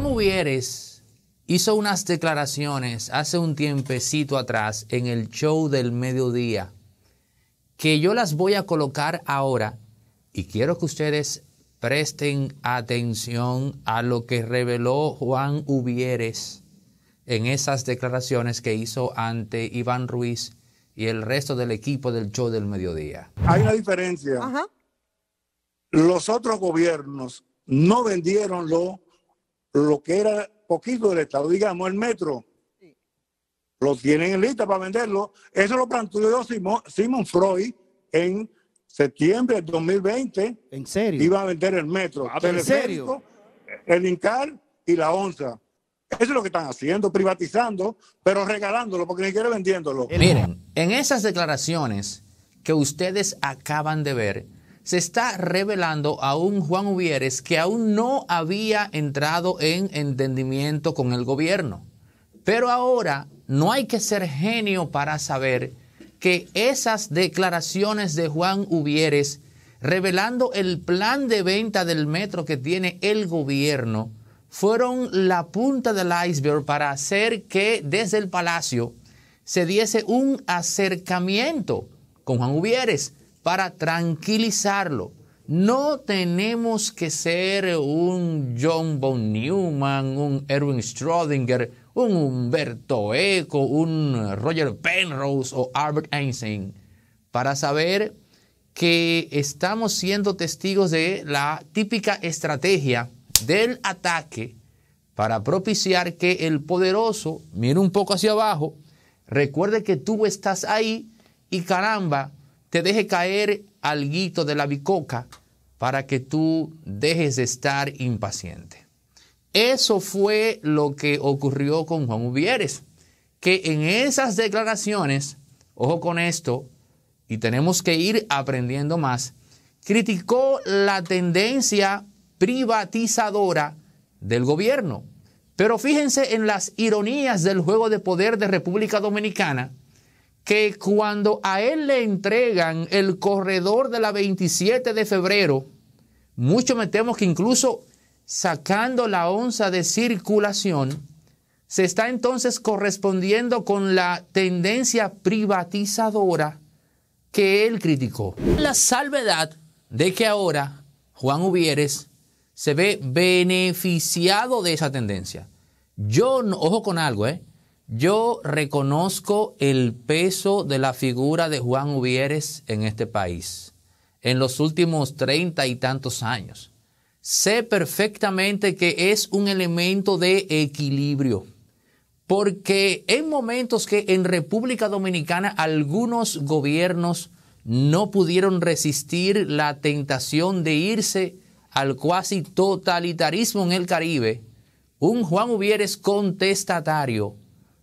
Juan Uvieres hizo unas declaraciones hace un tiempecito atrás en el show del mediodía que yo las voy a colocar ahora y quiero que ustedes presten atención a lo que reveló Juan Uvieres en esas declaraciones que hizo ante Iván Ruiz y el resto del equipo del show del mediodía. Hay una diferencia. Los otros gobiernos no vendieron lo que era poquito del Estado, digamos, el metro, lo tienen en lista para venderlo. Eso lo planteó Simon, Freud en septiembre de 2020. ¿En serio? Iba a vender el metro. Ah, ¿En serio? El Incar y la Onza Eso es lo que están haciendo, privatizando, pero regalándolo, porque ni siquiera vendiéndolo. Miren, en esas declaraciones que ustedes acaban de ver, se está revelando a un Juan Uvieres que aún no había entrado en entendimiento con el gobierno. Pero ahora no hay que ser genio para saber que esas declaraciones de Juan Uvieres revelando el plan de venta del metro que tiene el gobierno fueron la punta del iceberg para hacer que desde el palacio se diese un acercamiento con Juan Uvieres para tranquilizarlo. No tenemos que ser un John von Newman, un Erwin Schrödinger, un Humberto Eco, un Roger Penrose o Albert Einstein para saber que estamos siendo testigos de la típica estrategia del ataque para propiciar que el poderoso mire un poco hacia abajo, recuerde que tú estás ahí y caramba, te deje caer al guito de la bicoca para que tú dejes de estar impaciente. Eso fue lo que ocurrió con Juan Ubieres, que en esas declaraciones, ojo con esto, y tenemos que ir aprendiendo más, criticó la tendencia privatizadora del gobierno. Pero fíjense en las ironías del juego de poder de República Dominicana, que cuando a él le entregan el corredor de la 27 de febrero, mucho me temo que incluso sacando la onza de circulación, se está entonces correspondiendo con la tendencia privatizadora que él criticó. La salvedad de que ahora Juan Ubieres se ve beneficiado de esa tendencia. Yo, ojo con algo, ¿eh? Yo reconozco el peso de la figura de Juan Ubieres en este país, en los últimos treinta y tantos años. Sé perfectamente que es un elemento de equilibrio, porque en momentos que en República Dominicana algunos gobiernos no pudieron resistir la tentación de irse al cuasi totalitarismo en el Caribe, un Juan Ubieres contestatario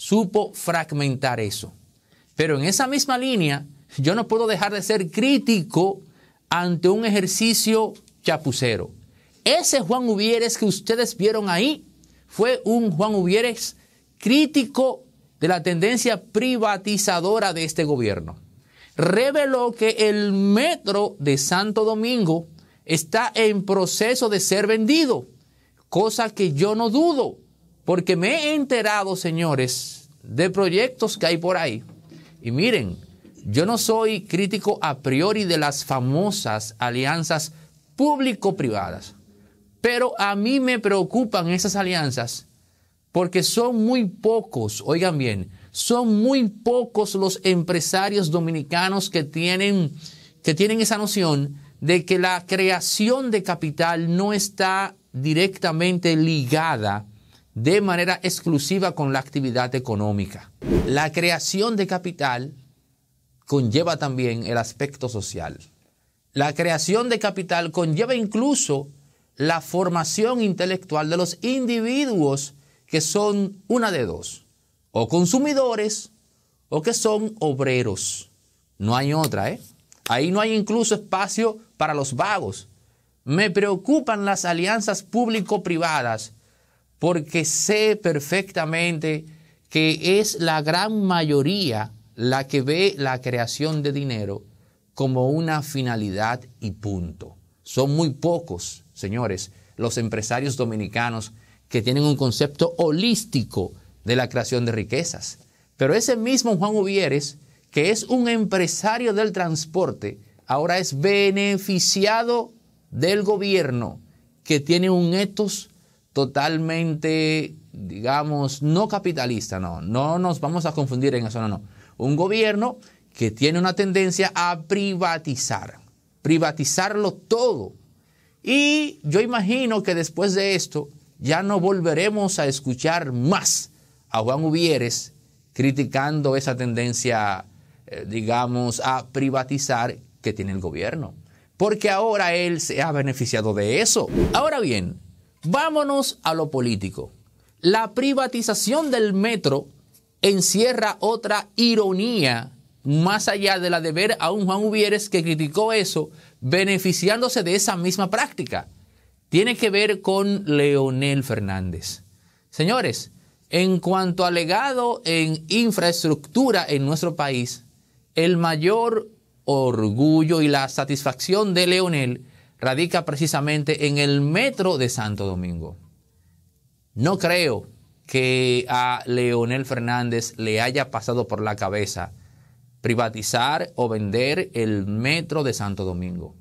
supo fragmentar eso. Pero en esa misma línea, yo no puedo dejar de ser crítico ante un ejercicio chapucero. Ese Juan Hubieres que ustedes vieron ahí fue un Juan Hubieres crítico de la tendencia privatizadora de este gobierno. Reveló que el metro de Santo Domingo está en proceso de ser vendido, cosa que yo no dudo porque me he enterado, señores, de proyectos que hay por ahí. Y miren, yo no soy crítico a priori de las famosas alianzas público-privadas, pero a mí me preocupan esas alianzas porque son muy pocos, oigan bien, son muy pocos los empresarios dominicanos que tienen, que tienen esa noción de que la creación de capital no está directamente ligada de manera exclusiva con la actividad económica. La creación de capital conlleva también el aspecto social. La creación de capital conlleva incluso la formación intelectual de los individuos que son una de dos, o consumidores o que son obreros. No hay otra, ¿eh? Ahí no hay incluso espacio para los vagos. Me preocupan las alianzas público-privadas porque sé perfectamente que es la gran mayoría la que ve la creación de dinero como una finalidad y punto. Son muy pocos, señores, los empresarios dominicanos que tienen un concepto holístico de la creación de riquezas. Pero ese mismo Juan Uvieres, que es un empresario del transporte, ahora es beneficiado del gobierno, que tiene un etos totalmente, digamos, no capitalista, no, no nos vamos a confundir en eso, no, no. Un gobierno que tiene una tendencia a privatizar, privatizarlo todo. Y yo imagino que después de esto ya no volveremos a escuchar más a Juan Ubieres criticando esa tendencia, eh, digamos, a privatizar que tiene el gobierno. Porque ahora él se ha beneficiado de eso. Ahora bien, Vámonos a lo político. La privatización del metro encierra otra ironía más allá de la de ver a un Juan Ubieres que criticó eso, beneficiándose de esa misma práctica. Tiene que ver con Leonel Fernández. Señores, en cuanto a legado en infraestructura en nuestro país, el mayor orgullo y la satisfacción de Leonel radica precisamente en el metro de Santo Domingo. No creo que a Leonel Fernández le haya pasado por la cabeza privatizar o vender el metro de Santo Domingo.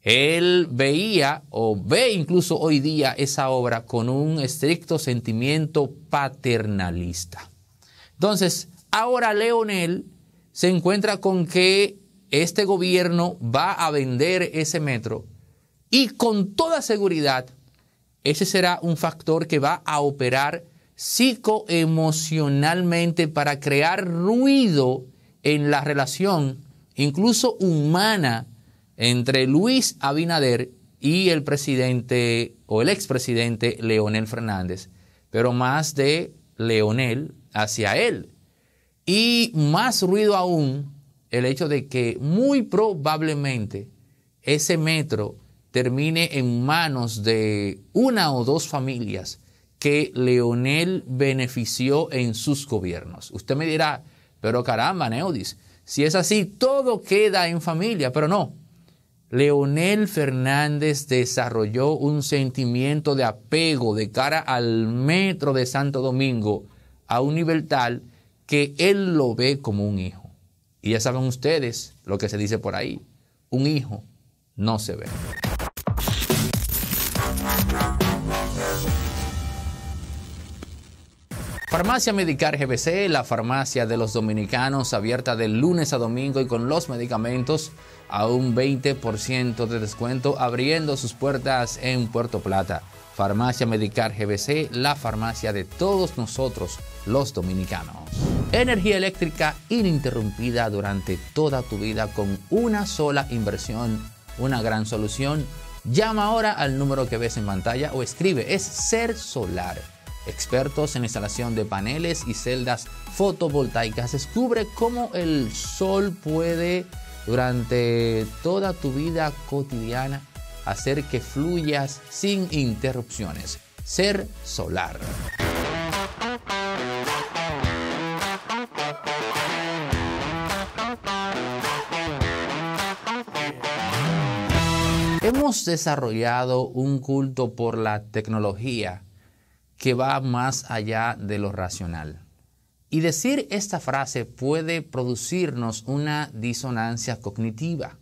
Él veía o ve incluso hoy día esa obra con un estricto sentimiento paternalista. Entonces, ahora Leonel se encuentra con que este gobierno va a vender ese metro y con toda seguridad, ese será un factor que va a operar psicoemocionalmente para crear ruido en la relación, incluso humana, entre Luis Abinader y el presidente o el expresidente Leonel Fernández, pero más de Leonel hacia él. Y más ruido aún el hecho de que muy probablemente ese metro termine en manos de una o dos familias que Leonel benefició en sus gobiernos. Usted me dirá, pero caramba, Neudis, si es así, todo queda en familia, pero no. Leonel Fernández desarrolló un sentimiento de apego de cara al metro de Santo Domingo a un nivel tal que él lo ve como un hijo. Y ya saben ustedes lo que se dice por ahí, un hijo no se ve. Farmacia Medicar GBC, la farmacia de los dominicanos, abierta de lunes a domingo y con los medicamentos a un 20% de descuento, abriendo sus puertas en Puerto Plata. Farmacia Medicar GBC, la farmacia de todos nosotros, los dominicanos. Energía eléctrica ininterrumpida durante toda tu vida con una sola inversión, una gran solución. Llama ahora al número que ves en pantalla o escribe, es Ser Solar Expertos en instalación de paneles y celdas fotovoltaicas descubre cómo el sol puede durante toda tu vida cotidiana hacer que fluyas sin interrupciones. Ser solar. Hemos desarrollado un culto por la tecnología que va más allá de lo racional. Y decir esta frase puede producirnos una disonancia cognitiva,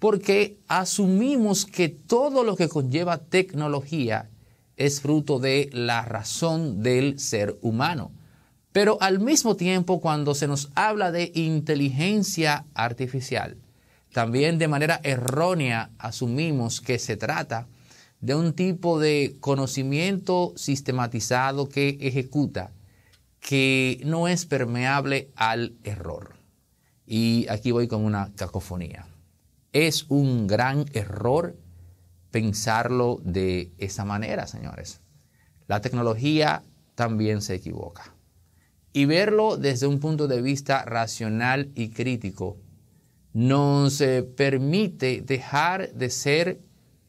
porque asumimos que todo lo que conlleva tecnología es fruto de la razón del ser humano. Pero al mismo tiempo, cuando se nos habla de inteligencia artificial, también de manera errónea asumimos que se trata de un tipo de conocimiento sistematizado que ejecuta, que no es permeable al error. Y aquí voy con una cacofonía. Es un gran error pensarlo de esa manera, señores. La tecnología también se equivoca. Y verlo desde un punto de vista racional y crítico nos permite dejar de ser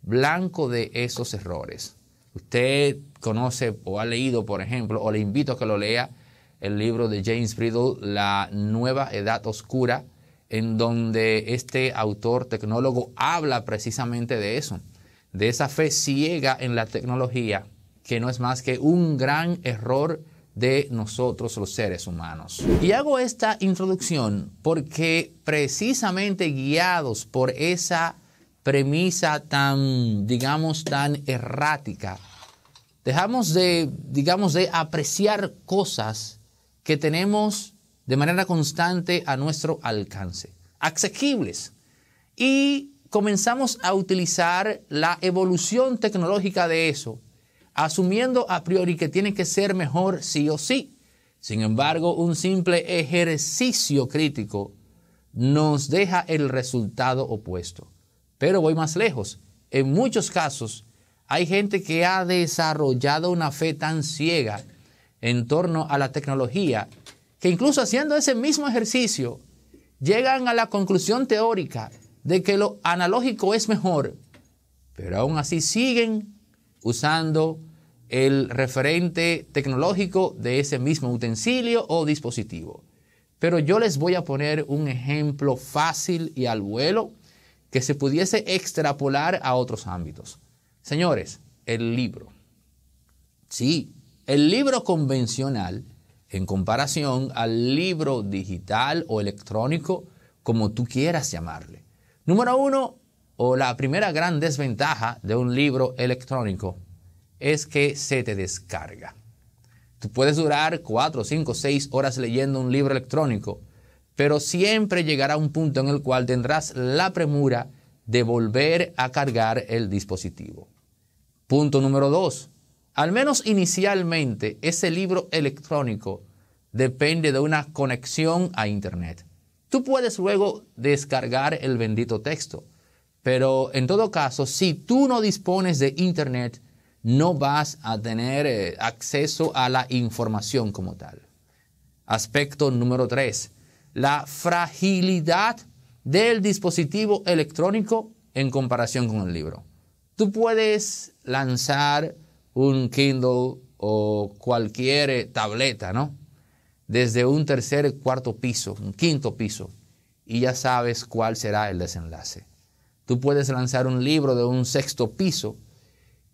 blanco de esos errores. Usted conoce o ha leído, por ejemplo, o le invito a que lo lea, el libro de James Bridle, La Nueva Edad Oscura, en donde este autor tecnólogo habla precisamente de eso, de esa fe ciega en la tecnología, que no es más que un gran error de nosotros los seres humanos. Y hago esta introducción porque precisamente guiados por esa premisa tan, digamos, tan errática. Dejamos de, digamos, de apreciar cosas que tenemos de manera constante a nuestro alcance, accesibles, Y comenzamos a utilizar la evolución tecnológica de eso, asumiendo a priori que tiene que ser mejor sí o sí. Sin embargo, un simple ejercicio crítico nos deja el resultado opuesto. Pero voy más lejos. En muchos casos hay gente que ha desarrollado una fe tan ciega en torno a la tecnología que incluso haciendo ese mismo ejercicio llegan a la conclusión teórica de que lo analógico es mejor, pero aún así siguen usando el referente tecnológico de ese mismo utensilio o dispositivo. Pero yo les voy a poner un ejemplo fácil y al vuelo que se pudiese extrapolar a otros ámbitos. Señores, el libro. Sí, el libro convencional, en comparación al libro digital o electrónico, como tú quieras llamarle. Número uno, o la primera gran desventaja de un libro electrónico, es que se te descarga. Tú puedes durar cuatro, cinco, seis horas leyendo un libro electrónico, pero siempre llegará un punto en el cual tendrás la premura de volver a cargar el dispositivo. Punto número dos. Al menos inicialmente, ese libro electrónico depende de una conexión a Internet. Tú puedes luego descargar el bendito texto, pero en todo caso, si tú no dispones de Internet, no vas a tener eh, acceso a la información como tal. Aspecto número tres la fragilidad del dispositivo electrónico en comparación con el libro. Tú puedes lanzar un Kindle o cualquier eh, tableta, ¿no? Desde un tercer, cuarto piso, un quinto piso, y ya sabes cuál será el desenlace. Tú puedes lanzar un libro de un sexto piso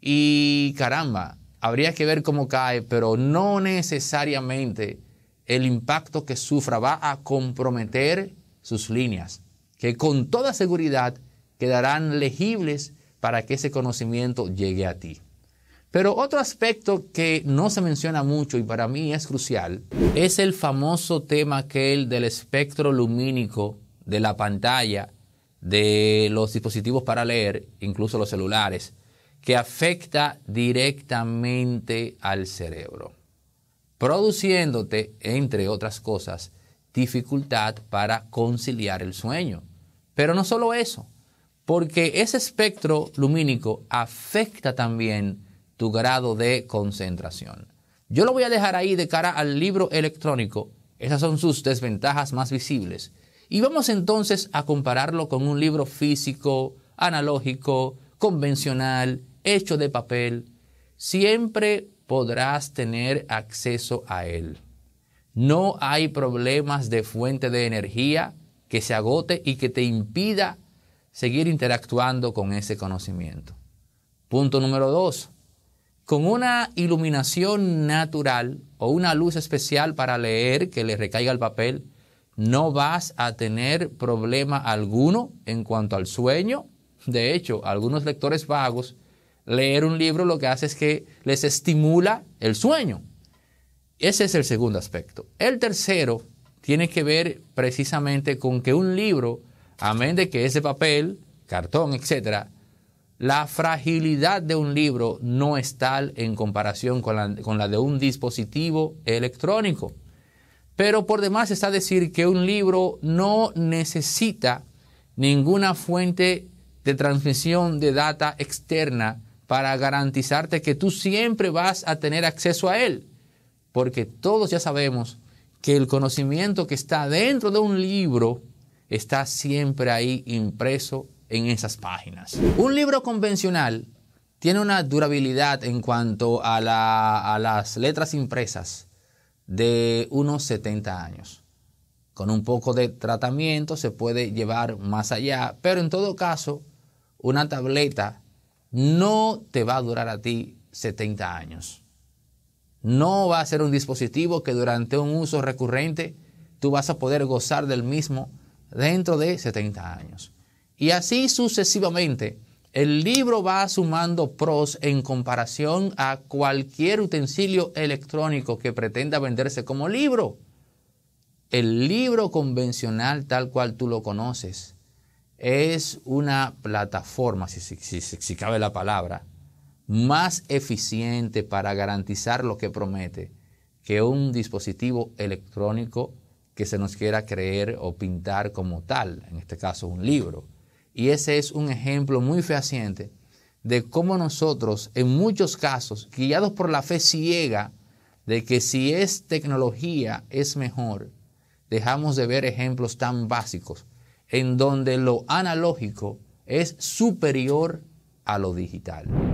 y caramba, habría que ver cómo cae, pero no necesariamente el impacto que sufra va a comprometer sus líneas, que con toda seguridad quedarán legibles para que ese conocimiento llegue a ti. Pero otro aspecto que no se menciona mucho y para mí es crucial es el famoso tema aquel del espectro lumínico de la pantalla de los dispositivos para leer, incluso los celulares, que afecta directamente al cerebro produciéndote, entre otras cosas, dificultad para conciliar el sueño. Pero no solo eso, porque ese espectro lumínico afecta también tu grado de concentración. Yo lo voy a dejar ahí de cara al libro electrónico. Esas son sus desventajas más visibles. Y vamos entonces a compararlo con un libro físico, analógico, convencional, hecho de papel. Siempre podrás tener acceso a él. No hay problemas de fuente de energía que se agote y que te impida seguir interactuando con ese conocimiento. Punto número dos. Con una iluminación natural o una luz especial para leer que le recaiga el papel, no vas a tener problema alguno en cuanto al sueño. De hecho, algunos lectores vagos Leer un libro lo que hace es que les estimula el sueño. Ese es el segundo aspecto. El tercero tiene que ver precisamente con que un libro, amén de que de papel, cartón, etc., la fragilidad de un libro no es tal en comparación con la, con la de un dispositivo electrónico. Pero por demás está decir que un libro no necesita ninguna fuente de transmisión de data externa para garantizarte que tú siempre vas a tener acceso a Él. Porque todos ya sabemos que el conocimiento que está dentro de un libro está siempre ahí impreso en esas páginas. Un libro convencional tiene una durabilidad en cuanto a, las letras impresas de unos 70 años. Con un poco de tratamiento se puede llevar más allá, pero en todo caso, una tableta no te va a durar a ti 70 años. No va a ser un dispositivo que durante un uso recurrente tú vas a poder gozar del mismo dentro de 70 años. Y así sucesivamente, el libro va sumando pros en comparación a cualquier utensilio electrónico que pretenda venderse como libro. El libro convencional tal cual tú lo conoces es una plataforma, si, cabe la palabra, más eficiente para garantizar lo que promete que un dispositivo electrónico que se nos quiera creer o pintar como tal, en este caso un libro. Y ese es un ejemplo muy fehaciente de cómo nosotros, en muchos casos, guiados por la fe ciega de que si es tecnología es mejor, dejamos de ver ejemplos tan básicos en donde lo analógico es superior a lo digital.